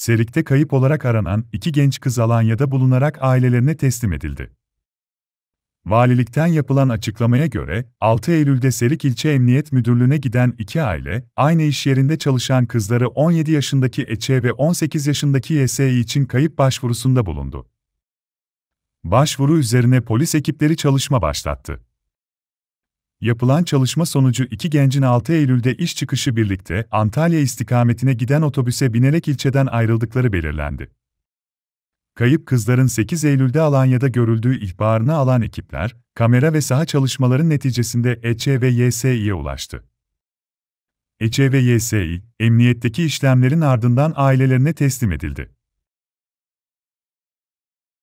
Serik'te kayıp olarak aranan iki genç kız Alanya'da bulunarak ailelerine teslim edildi. Valilikten yapılan açıklamaya göre, 6 Eylül'de Serik İlçe Emniyet Müdürlüğü'ne giden iki aile, aynı iş yerinde çalışan kızları 17 yaşındaki Eçe ve 18 yaşındaki YSE için kayıp başvurusunda bulundu. Başvuru üzerine polis ekipleri çalışma başlattı. Yapılan çalışma sonucu iki gencin 6 Eylül'de iş çıkışı birlikte Antalya istikametine giden otobüse binerek ilçeden ayrıldıkları belirlendi. Kayıp kızların 8 Eylül'de Alanya'da görüldüğü ihbarını alan ekipler, kamera ve saha çalışmaların neticesinde EÇ ve YSİ'ye ulaştı. EÇ ve YSİ, emniyetteki işlemlerin ardından ailelerine teslim edildi.